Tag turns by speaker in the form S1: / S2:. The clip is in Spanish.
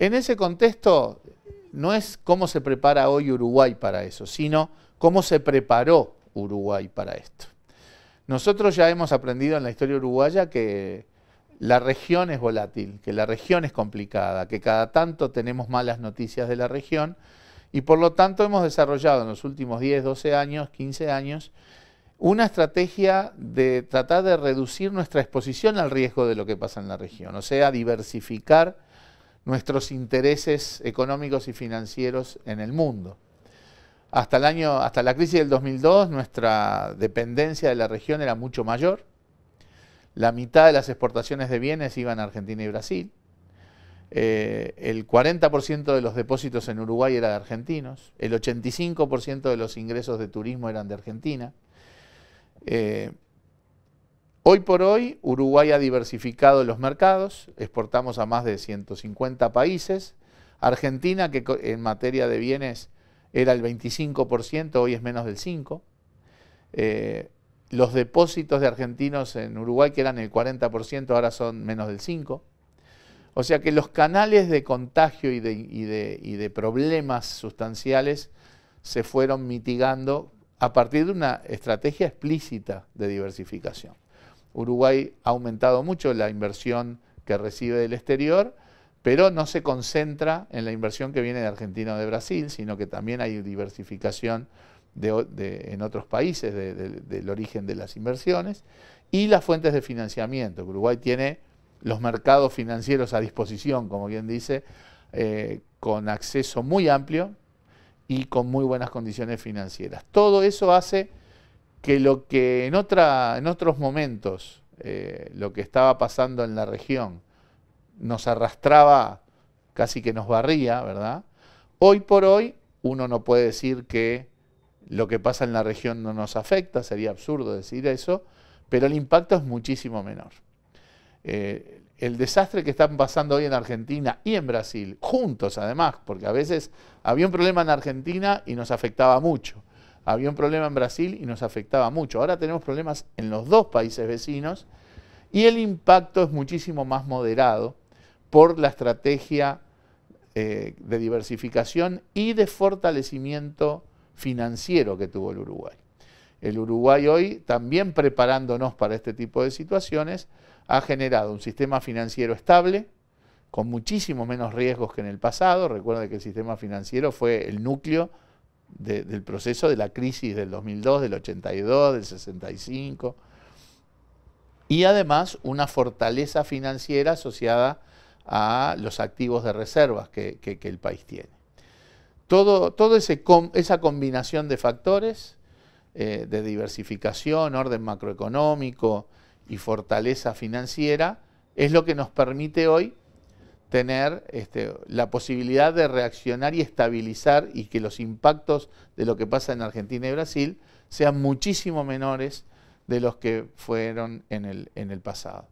S1: En ese contexto, no es cómo se prepara hoy Uruguay para eso, sino cómo se preparó Uruguay para esto. Nosotros ya hemos aprendido en la historia uruguaya que la región es volátil, que la región es complicada, que cada tanto tenemos malas noticias de la región y por lo tanto hemos desarrollado en los últimos 10, 12 años, 15 años, una estrategia de tratar de reducir nuestra exposición al riesgo de lo que pasa en la región, o sea, diversificar nuestros intereses económicos y financieros en el mundo. Hasta, el año, hasta la crisis del 2002 nuestra dependencia de la región era mucho mayor. La mitad de las exportaciones de bienes iban a Argentina y Brasil. Eh, el 40% de los depósitos en Uruguay era de argentinos. El 85% de los ingresos de turismo eran de Argentina. Eh, Hoy por hoy, Uruguay ha diversificado los mercados, exportamos a más de 150 países. Argentina, que en materia de bienes era el 25%, hoy es menos del 5%. Eh, los depósitos de argentinos en Uruguay, que eran el 40%, ahora son menos del 5%. O sea que los canales de contagio y de problemas sustanciales se fueron mitigando a partir de una estrategia explícita de diversificación. Uruguay ha aumentado mucho la inversión que recibe del exterior, pero no se concentra en la inversión que viene de Argentina o de Brasil, sino que también hay diversificación en otros países del origen de las inversiones y las fuentes de financiamiento. Uruguay tiene los mercados financieros a disposición, como bien dice, eh, con acceso muy amplio y con muy buenas condiciones financieras. Todo eso hace que lo que en, otra, en otros momentos, eh, lo que estaba pasando en la región, nos arrastraba, casi que nos barría, ¿verdad? Hoy por hoy uno no puede decir que lo que pasa en la región no nos afecta, sería absurdo decir eso, pero el impacto es muchísimo menor. Eh, el desastre que están pasando hoy en Argentina y en Brasil, juntos además, porque a veces había un problema en Argentina y nos afectaba mucho. Había un problema en Brasil y nos afectaba mucho. Ahora tenemos problemas en los dos países vecinos y el impacto es muchísimo más moderado por la estrategia eh, de diversificación y de fortalecimiento financiero que tuvo el Uruguay. El Uruguay hoy, también preparándonos para este tipo de situaciones, ha generado un sistema financiero estable, con muchísimos menos riesgos que en el pasado. Recuerda que el sistema financiero fue el núcleo del proceso de la crisis del 2002, del 82, del 65, y además una fortaleza financiera asociada a los activos de reservas que, el país tiene. todo todo esa combinación de factores, eh, de diversificación, orden macroeconómico y fortaleza financiera, es lo que nos permite hoy tener este, la posibilidad de reaccionar y estabilizar y que los impactos de lo que pasa en Argentina y Brasil sean muchísimo menores de los que fueron en el, en el pasado.